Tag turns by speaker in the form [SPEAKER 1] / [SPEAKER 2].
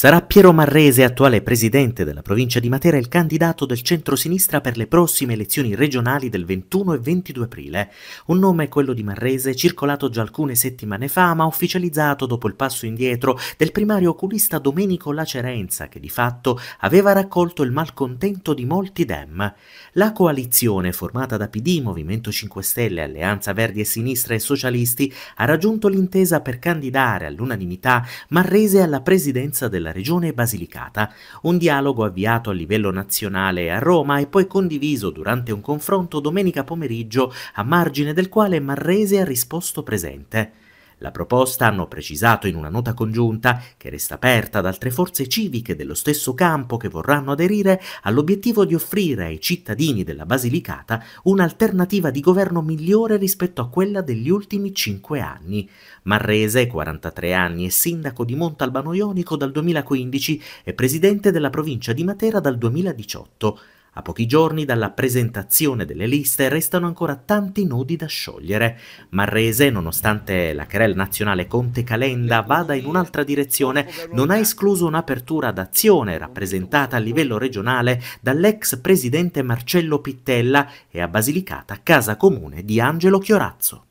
[SPEAKER 1] Sarà Piero Marrese, attuale presidente della provincia di Matera, il candidato del centro-sinistra per le prossime elezioni regionali del 21 e 22 aprile. Un nome, quello di Marrese, circolato già alcune settimane fa, ma ufficializzato dopo il passo indietro del primario oculista Domenico Lacerenza, che di fatto aveva raccolto il malcontento di molti dem. La coalizione, formata da PD, Movimento 5 Stelle, Alleanza Verdi e Sinistra e Socialisti, ha raggiunto l'intesa per candidare all'unanimità Marrese alla presidenza della della regione Basilicata, un dialogo avviato a livello nazionale a Roma e poi condiviso durante un confronto domenica pomeriggio a margine del quale Marrese ha risposto presente. La proposta hanno precisato in una nota congiunta che resta aperta ad altre forze civiche dello stesso campo che vorranno aderire ha l'obiettivo di offrire ai cittadini della Basilicata un'alternativa di governo migliore rispetto a quella degli ultimi cinque anni. Marrese, 43 anni è sindaco di Montalbano Ionico dal 2015 e presidente della provincia di Matera dal 2018. A pochi giorni dalla presentazione delle liste restano ancora tanti nodi da sciogliere. Marrese, nonostante la querela nazionale Conte Calenda vada in un'altra direzione, non ha escluso un'apertura d'azione rappresentata a livello regionale dall'ex presidente Marcello Pittella e a Basilicata Casa Comune di Angelo Chiorazzo.